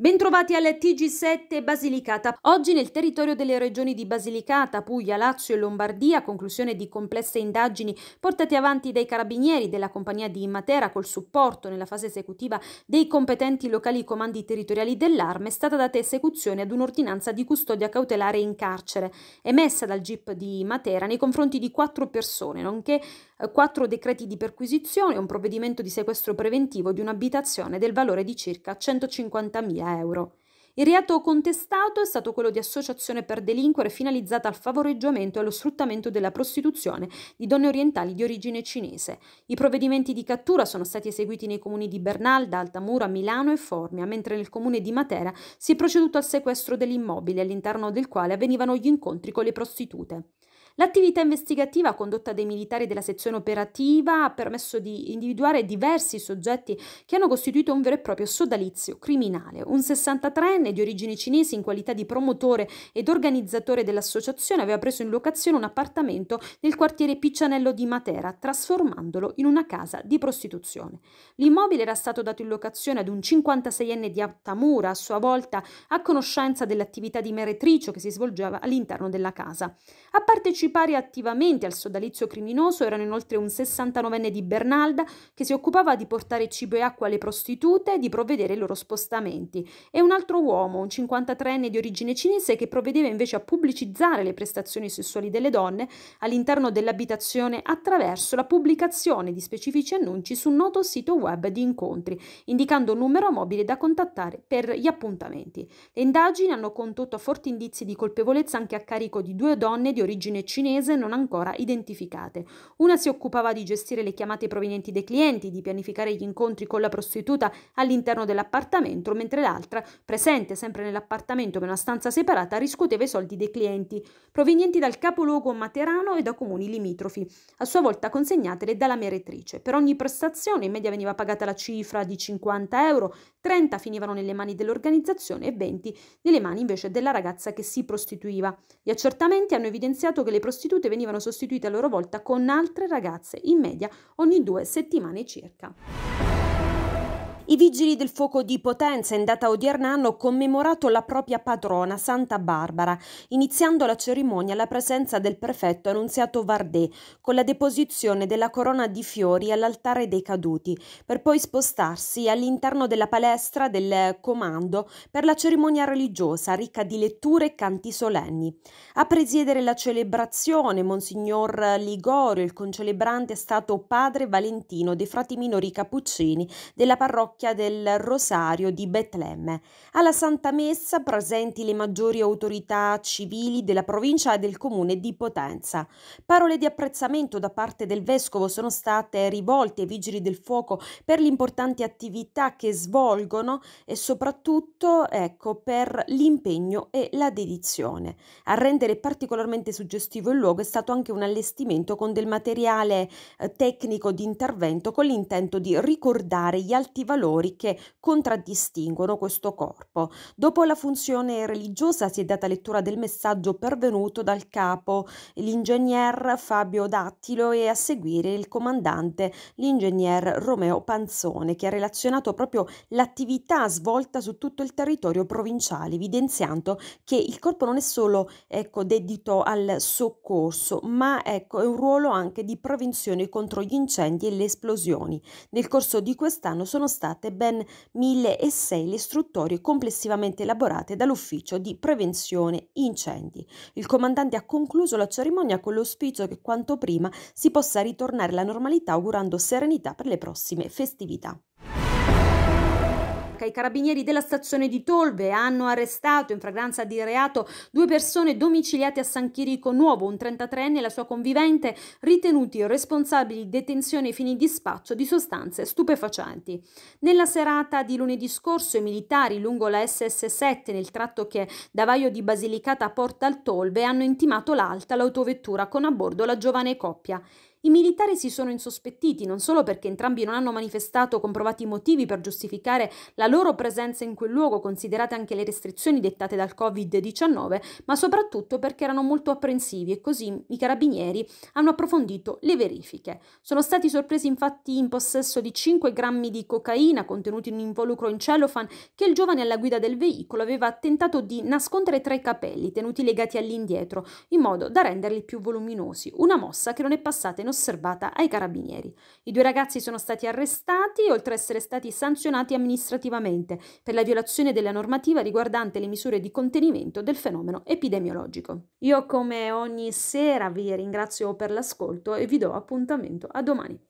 Bentrovati al TG7 Basilicata. Oggi nel territorio delle regioni di Basilicata, Puglia, Lazio e Lombardia, conclusione di complesse indagini portate avanti dai carabinieri della compagnia di Matera col supporto nella fase esecutiva dei competenti locali comandi territoriali dell'arma, è stata data esecuzione ad un'ordinanza di custodia cautelare in carcere emessa dal GIP di Matera nei confronti di quattro persone, nonché eh, quattro decreti di perquisizione e un provvedimento di sequestro preventivo di un'abitazione del valore di circa 150.000 euro. Il reato contestato è stato quello di associazione per delinquere finalizzata al favoreggiamento e allo sfruttamento della prostituzione di donne orientali di origine cinese. I provvedimenti di cattura sono stati eseguiti nei comuni di Bernalda, Altamura, Milano e Formia, mentre nel comune di Matera si è proceduto al sequestro dell'immobile all'interno del quale avvenivano gli incontri con le prostitute. L'attività investigativa condotta dai militari della sezione operativa ha permesso di individuare diversi soggetti che hanno costituito un vero e proprio sodalizio criminale. Un 63enne di origini cinesi in qualità di promotore ed organizzatore dell'associazione aveva preso in locazione un appartamento nel quartiere Piccianello di Matera, trasformandolo in una casa di prostituzione. L'immobile era stato dato in locazione ad un 56enne di Attamura, a sua volta a conoscenza dell'attività di meretricio che si svolgeva all'interno della casa. Ha partecipato partecipare attivamente al sodalizio criminoso erano inoltre un 69enne di Bernalda che si occupava di portare cibo e acqua alle prostitute e di provvedere ai loro spostamenti, e un altro uomo, un 53enne di origine cinese, che provvedeva invece a pubblicizzare le prestazioni sessuali delle donne all'interno dell'abitazione attraverso la pubblicazione di specifici annunci su un noto sito web di incontri, indicando un numero mobile da contattare per gli appuntamenti. Le indagini hanno condotto forti indizi di colpevolezza anche a carico di due donne di origine cinese cinese non ancora identificate. Una si occupava di gestire le chiamate provenienti dai clienti, di pianificare gli incontri con la prostituta all'interno dell'appartamento, mentre l'altra, presente sempre nell'appartamento per una stanza separata, riscuoteva i soldi dei clienti, provenienti dal capoluogo materano e da comuni limitrofi, a sua volta consegnatele dalla meretrice. Per ogni prestazione in media veniva pagata la cifra di 50 euro, 30 finivano nelle mani dell'organizzazione e 20 nelle mani invece della ragazza che si prostituiva. Gli accertamenti hanno evidenziato che le le prostitute venivano sostituite a loro volta con altre ragazze, in media ogni due settimane circa. I vigili del fuoco di Potenza in data odierna hanno commemorato la propria padrona, Santa Barbara, iniziando la cerimonia alla presenza del prefetto Annunziato Vardè con la deposizione della corona di fiori all'altare dei caduti, per poi spostarsi all'interno della palestra del comando per la cerimonia religiosa ricca di letture e canti solenni. A presiedere la celebrazione, Monsignor Ligorio, il concelebrante, è stato padre Valentino dei frati minori cappuccini della parrocchia parrocchia del Rosario di Betlemme. Alla Santa Messa presenti le maggiori autorità civili della provincia e del comune di Potenza. Parole di apprezzamento da parte del Vescovo sono state rivolte ai vigili del fuoco per l'importante attività che svolgono e soprattutto ecco, per l'impegno e la dedizione. A rendere particolarmente suggestivo il luogo è stato anche un allestimento con del materiale eh, tecnico di intervento con l'intento di ricordare gli alti valori colori che contraddistinguono questo corpo. Dopo la funzione religiosa si è data lettura del messaggio pervenuto dal capo, l'ingegner Fabio Dattilo e a seguire il comandante, l'ingegner Romeo Panzone, che ha relazionato proprio l'attività svolta su tutto il territorio provinciale, evidenziando che il corpo non è solo ecco, dedito al soccorso, ma ecco, è un ruolo anche di prevenzione contro gli incendi e le esplosioni. Nel corso di quest'anno sono state state ben 1006 le istruttorie complessivamente elaborate dall'Ufficio di Prevenzione Incendi. Il comandante ha concluso la cerimonia con l'auspicio che quanto prima si possa ritornare alla normalità augurando serenità per le prossime festività. Petrarca, i carabinieri della stazione di Tolbe hanno arrestato in fragranza di reato due persone domiciliate a San Chirico Nuovo, un 33enne e la sua convivente, ritenuti responsabili di detenzione ai fini di spaccio di sostanze stupefacenti. Nella serata di lunedì scorso i militari lungo la SS7 nel tratto che da Vaio di Basilicata porta al Tolbe hanno intimato l'alta l'autovettura con a bordo la giovane coppia. I militari si sono insospettiti non solo perché entrambi non hanno manifestato comprovati motivi per giustificare la loro presenza in quel luogo, considerate anche le restrizioni dettate dal Covid-19, ma soprattutto perché erano molto apprensivi e così i carabinieri hanno approfondito le verifiche. Sono stati sorpresi infatti in possesso di 5 grammi di cocaina contenuti in un involucro in cellophane che il giovane alla guida del veicolo aveva tentato di nascondere tra i capelli tenuti legati all'indietro, in modo da renderli più voluminosi, una mossa che non è passata in inosservata ai carabinieri. I due ragazzi sono stati arrestati, oltre ad essere stati sanzionati amministrativamente per la violazione della normativa riguardante le misure di contenimento del fenomeno epidemiologico. Io come ogni sera vi ringrazio per l'ascolto e vi do appuntamento a domani.